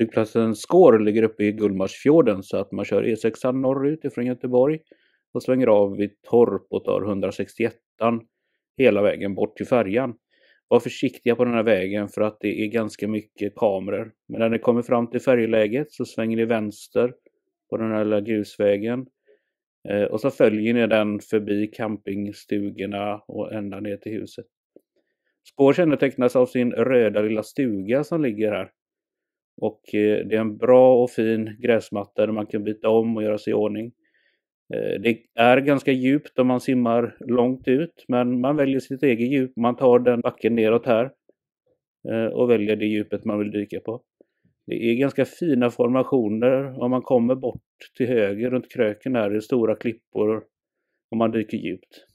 Flygplatsen Skår ligger uppe i Gullmarsfjorden så att man kör E6 norrut ifrån Göteborg och svänger av vid Torp och tar 161 hela vägen bort till färjan. Var försiktiga på den här vägen för att det är ganska mycket kameror. Men när ni kommer fram till färjeläget så svänger ni vänster på den här lilla grusvägen. Eh, och så följer ni den förbi campingstugorna och ända ner till huset. Spår kännetecknas av sin röda lilla stuga som ligger här. Och eh, det är en bra och fin gräsmatta där man kan byta om och göra sig i ordning. Eh, det är ganska djupt om man simmar långt ut, men man väljer sitt eget djup. Man tar den backen neråt här eh, och väljer det djupet man vill dyka på. Det är ganska fina formationer om man kommer bort till höger runt kröken här, det är stora klippor om man dyker djupt.